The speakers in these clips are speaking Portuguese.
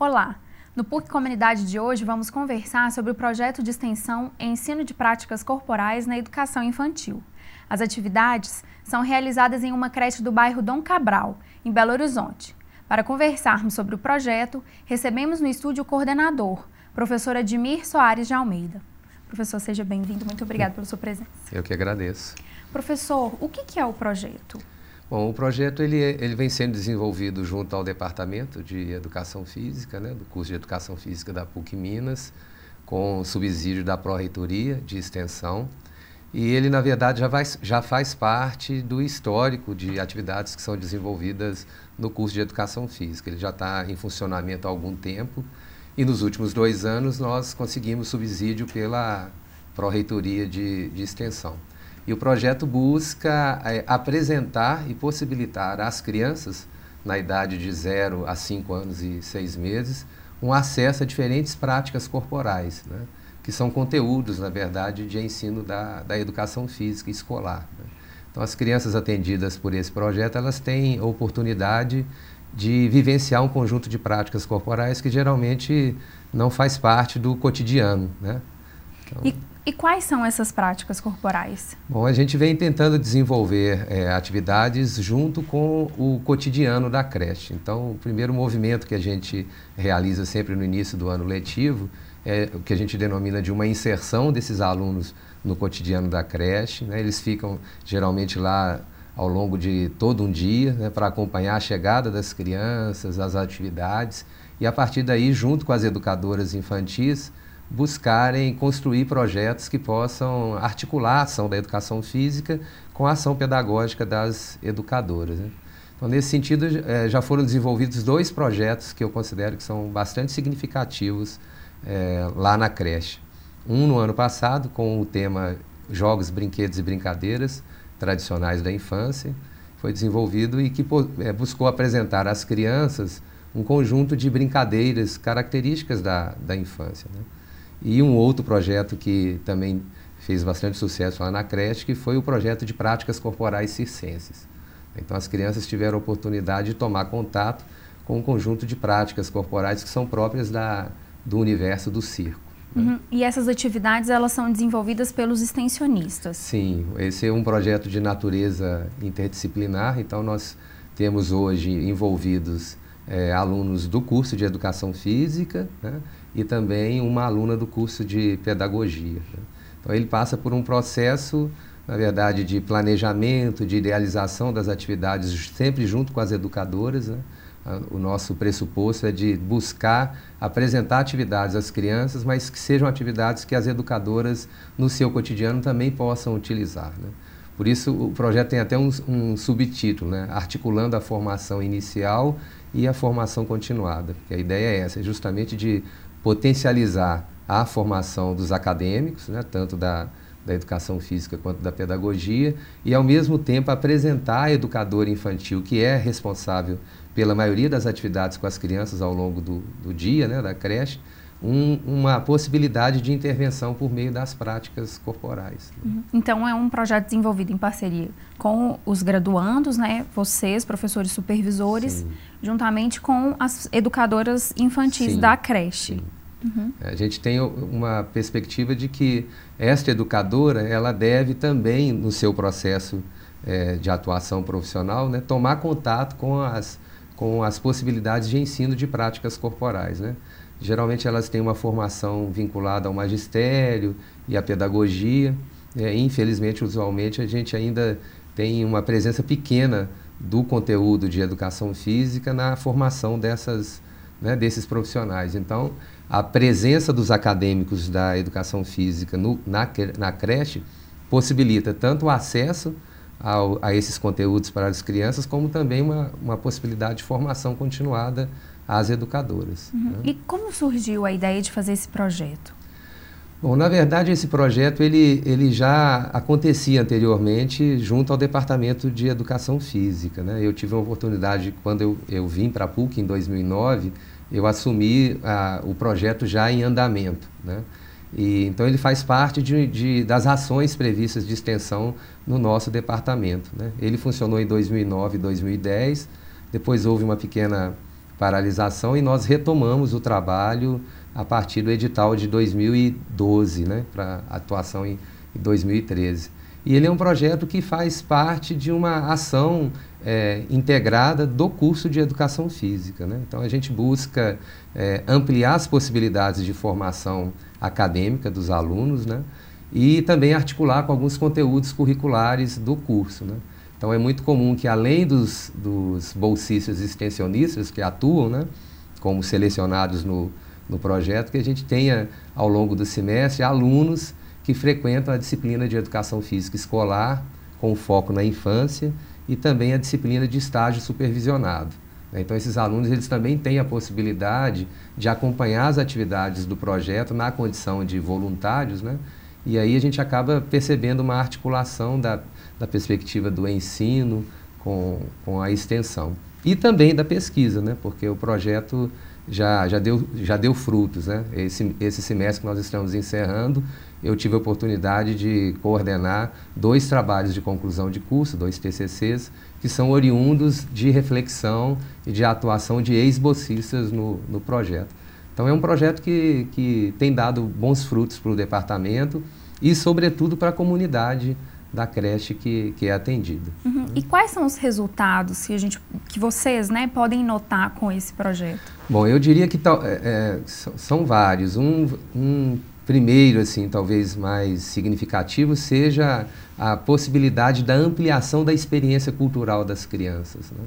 Olá! No PUC Comunidade de hoje vamos conversar sobre o projeto de extensão Ensino de Práticas Corporais na Educação Infantil. As atividades são realizadas em uma creche do bairro Dom Cabral, em Belo Horizonte. Para conversarmos sobre o projeto, recebemos no estúdio o coordenador, professor Admir Soares de Almeida. Professor, seja bem-vindo, muito obrigado pela sua presença. Eu que agradeço. Professor, o que é o projeto? Bom, o projeto ele, ele vem sendo desenvolvido junto ao Departamento de Educação Física, né, do curso de Educação Física da PUC Minas, com subsídio da Pró-Reitoria de Extensão. E ele, na verdade, já, vai, já faz parte do histórico de atividades que são desenvolvidas no curso de Educação Física. Ele já está em funcionamento há algum tempo e nos últimos dois anos nós conseguimos subsídio pela Pró-Reitoria de, de Extensão. E o projeto busca é, apresentar e possibilitar às crianças, na idade de 0 a 5 anos e 6 meses, um acesso a diferentes práticas corporais, né? que são conteúdos, na verdade, de ensino da, da educação física escolar. Né? Então, as crianças atendidas por esse projeto, elas têm a oportunidade de vivenciar um conjunto de práticas corporais que geralmente não faz parte do cotidiano, né? Então... E e quais são essas práticas corporais? Bom, a gente vem tentando desenvolver é, atividades junto com o cotidiano da creche. Então, o primeiro movimento que a gente realiza sempre no início do ano letivo é o que a gente denomina de uma inserção desses alunos no cotidiano da creche. Né? Eles ficam geralmente lá ao longo de todo um dia né, para acompanhar a chegada das crianças, as atividades e a partir daí, junto com as educadoras infantis, buscarem construir projetos que possam articular a ação da educação física com a ação pedagógica das educadoras. Né? Então, nesse sentido, eh, já foram desenvolvidos dois projetos que eu considero que são bastante significativos eh, lá na creche. Um no ano passado, com o tema Jogos, Brinquedos e Brincadeiras Tradicionais da Infância, foi desenvolvido e que eh, buscou apresentar às crianças um conjunto de brincadeiras características da, da infância. Né? E um outro projeto que também fez bastante sucesso lá na creche, que foi o projeto de práticas corporais circenses. Então as crianças tiveram a oportunidade de tomar contato com um conjunto de práticas corporais que são próprias da, do universo do circo. Né? Uhum. E essas atividades elas são desenvolvidas pelos extensionistas? Sim, esse é um projeto de natureza interdisciplinar, então nós temos hoje envolvidos é, alunos do curso de Educação Física né, e também uma aluna do curso de pedagogia. Né? Então ele passa por um processo, na verdade, de planejamento, de idealização das atividades, sempre junto com as educadoras. Né? Ah, o nosso pressuposto é de buscar apresentar atividades às crianças, mas que sejam atividades que as educadoras, no seu cotidiano, também possam utilizar. Né? Por isso, o projeto tem até um, um subtítulo, né? Articulando a formação inicial e a formação continuada. Porque a ideia é essa, é justamente de potencializar a formação dos acadêmicos, né, tanto da, da educação física quanto da pedagogia, e ao mesmo tempo apresentar a educadora infantil, que é responsável pela maioria das atividades com as crianças ao longo do, do dia, né, da creche, um, uma possibilidade de intervenção por meio das práticas corporais. Uhum. Então, é um projeto desenvolvido em parceria com os graduandos, né, vocês, professores supervisores, Sim. juntamente com as educadoras infantis Sim. da creche. Uhum. É, a gente tem uma perspectiva de que esta educadora, ela deve também, no seu processo é, de atuação profissional, né, tomar contato com as, com as possibilidades de ensino de práticas corporais, né? Geralmente elas têm uma formação vinculada ao magistério e à pedagogia. É, infelizmente, usualmente, a gente ainda tem uma presença pequena do conteúdo de educação física na formação dessas, né, desses profissionais. Então, a presença dos acadêmicos da educação física no, na, na creche possibilita tanto o acesso ao, a esses conteúdos para as crianças, como também uma, uma possibilidade de formação continuada às educadoras. Uhum. Né? E como surgiu a ideia de fazer esse projeto? Bom, na verdade, esse projeto ele, ele já acontecia anteriormente junto ao Departamento de Educação Física. Né? Eu tive a oportunidade, quando eu, eu vim para a PUC em 2009, eu assumi a, o projeto já em andamento. Né? E, então, ele faz parte de, de, das ações previstas de extensão no nosso departamento. Né? Ele funcionou em 2009 e 2010, depois houve uma pequena paralisação e nós retomamos o trabalho a partir do edital de 2012, né, para atuação em 2013. E ele é um projeto que faz parte de uma ação é, integrada do curso de educação física. Né? Então a gente busca é, ampliar as possibilidades de formação acadêmica dos alunos né? e também articular com alguns conteúdos curriculares do curso. Né? Então é muito comum que além dos, dos bolsistas extensionistas que atuam né, como selecionados no, no projeto, que a gente tenha ao longo do semestre alunos que frequentam a disciplina de educação física escolar com foco na infância e também a disciplina de estágio supervisionado. Né. Então esses alunos eles também têm a possibilidade de acompanhar as atividades do projeto na condição de voluntários, né? E aí a gente acaba percebendo uma articulação da, da perspectiva do ensino com, com a extensão. E também da pesquisa, né? porque o projeto já, já, deu, já deu frutos. Né? Esse, esse semestre que nós estamos encerrando, eu tive a oportunidade de coordenar dois trabalhos de conclusão de curso, dois TCCs, que são oriundos de reflexão e de atuação de ex bocistas no, no projeto. Então é um projeto que, que tem dado bons frutos para o departamento e, sobretudo, para a comunidade da creche que, que é atendida. Uhum. E quais são os resultados que, a gente, que vocês né, podem notar com esse projeto? Bom, eu diria que é, é são vários. Um, um primeiro, assim, talvez mais significativo, seja a possibilidade da ampliação da experiência cultural das crianças. Né?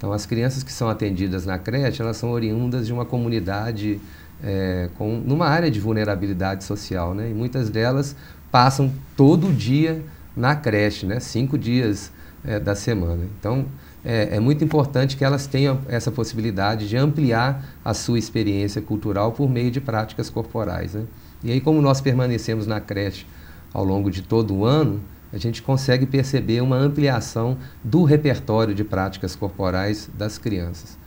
Então, as crianças que são atendidas na creche, elas são oriundas de uma comunidade é, com, numa área de vulnerabilidade social, né? E muitas delas passam todo dia na creche, né? Cinco dias é, da semana. Então, é, é, muito importante que elas tenham essa possibilidade de ampliar a sua experiência cultural por meio de práticas corporais, né? E aí, como nós permanecemos na creche ao longo de todo o ano, a gente consegue perceber uma ampliação do repertório de práticas corporais das crianças.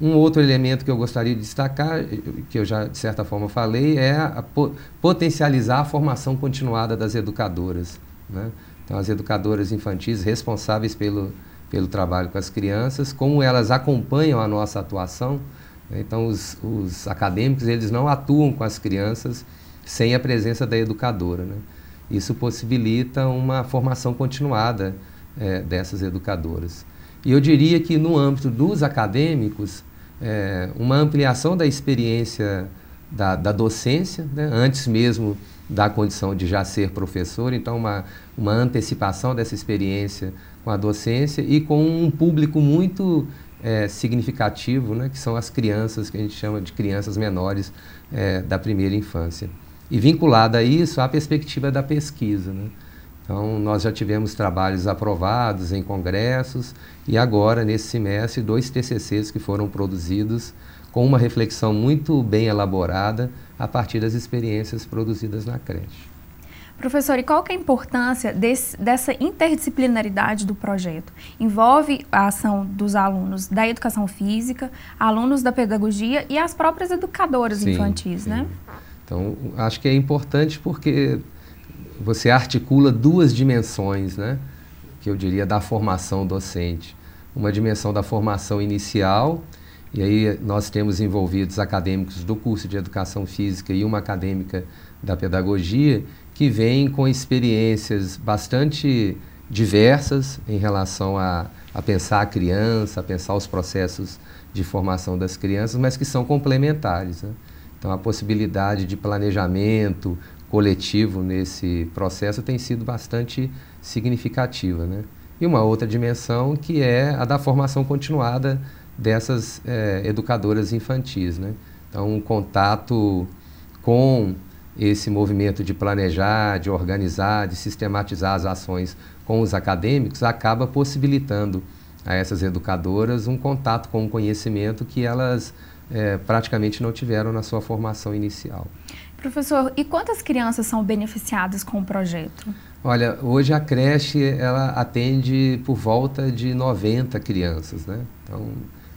Um outro elemento que eu gostaria de destacar, que eu já de certa forma falei, é a po potencializar a formação continuada das educadoras. Né? Então, as educadoras infantis responsáveis pelo, pelo trabalho com as crianças, como elas acompanham a nossa atuação. Né? Então, os, os acadêmicos eles não atuam com as crianças sem a presença da educadora. Né? Isso possibilita uma formação continuada é, dessas educadoras. E eu diria que no âmbito dos acadêmicos, é, uma ampliação da experiência da, da docência, né, antes mesmo da condição de já ser professor, então uma, uma antecipação dessa experiência com a docência e com um público muito é, significativo, né, que são as crianças, que a gente chama de crianças menores é, da primeira infância. E vinculada a isso, a perspectiva da pesquisa. Né? Então, nós já tivemos trabalhos aprovados em congressos e agora, nesse semestre, dois TCCs que foram produzidos com uma reflexão muito bem elaborada a partir das experiências produzidas na creche. Professor, e qual é a importância desse, dessa interdisciplinaridade do projeto? Envolve a ação dos alunos da educação física, alunos da pedagogia e as próprias educadoras sim, infantis, né? sim. né? Então, acho que é importante porque você articula duas dimensões, né? que eu diria da formação docente. Uma dimensão da formação inicial, e aí nós temos envolvidos acadêmicos do curso de Educação Física e uma acadêmica da Pedagogia, que vem com experiências bastante diversas em relação a, a pensar a criança, a pensar os processos de formação das crianças, mas que são complementares. Né? Então, a possibilidade de planejamento coletivo nesse processo tem sido bastante significativa. Né? E uma outra dimensão que é a da formação continuada dessas é, educadoras infantis. Né? Então, um contato com esse movimento de planejar, de organizar, de sistematizar as ações com os acadêmicos acaba possibilitando a essas educadoras um contato com um conhecimento que elas é, praticamente não tiveram na sua formação inicial. Professor, e quantas crianças são beneficiadas com o projeto? Olha, hoje a creche ela atende por volta de 90 crianças, né? Então,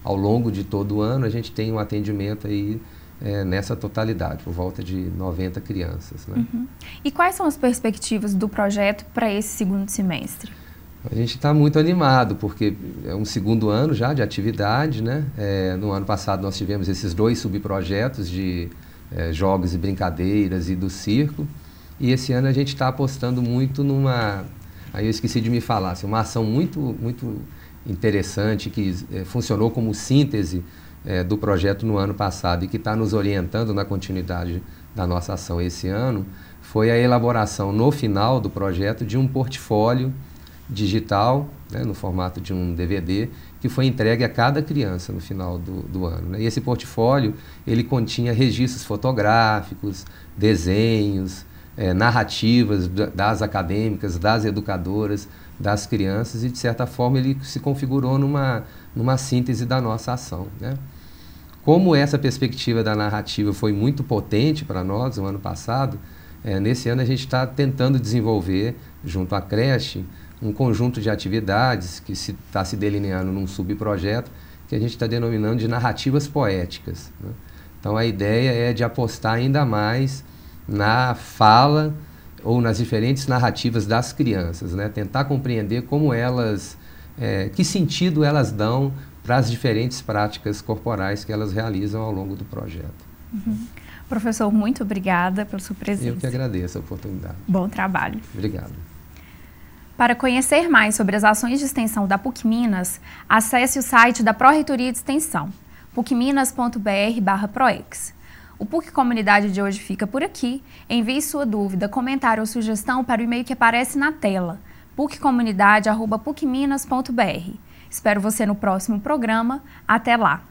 ao longo de todo o ano a gente tem um atendimento aí é, nessa totalidade, por volta de 90 crianças. Né? Uhum. E quais são as perspectivas do projeto para esse segundo semestre? A gente está muito animado, porque é um segundo ano já de atividade. Né? É, no ano passado nós tivemos esses dois subprojetos de é, jogos e brincadeiras e do circo. E esse ano a gente está apostando muito numa. Aí eu esqueci de me falar, assim, uma ação muito, muito interessante que é, funcionou como síntese é, do projeto no ano passado e que está nos orientando na continuidade da nossa ação esse ano, foi a elaboração no final do projeto de um portfólio digital, né, no formato de um DVD, que foi entregue a cada criança no final do, do ano. Né? E esse portfólio ele continha registros fotográficos, desenhos, é, narrativas das acadêmicas, das educadoras, das crianças e de certa forma ele se configurou numa, numa síntese da nossa ação. Né? Como essa perspectiva da narrativa foi muito potente para nós no ano passado, é, nesse ano a gente está tentando desenvolver junto à creche um conjunto de atividades que está se, tá se, delineando num subprojeto que a gente está denominando de narrativas poéticas. Né? Então a ideia é de apostar ainda mais na fala ou nas diferentes narrativas das crianças, né? tentar compreender como elas, é, que sentido elas dão para as diferentes práticas corporais que elas realizam ao longo do projeto. Uhum. Professor, muito obrigada pela sua presença. Eu que agradeço a oportunidade. Bom trabalho. Obrigado. Para conhecer mais sobre as ações de extensão da PUC Minas, acesse o site da Pró-Reitoria de Extensão, pucminas.br/proex. O PUC Comunidade de hoje fica por aqui. Envie sua dúvida, comentário ou sugestão para o e-mail que aparece na tela, puccomunidade.pucminas.br. Espero você no próximo programa. Até lá!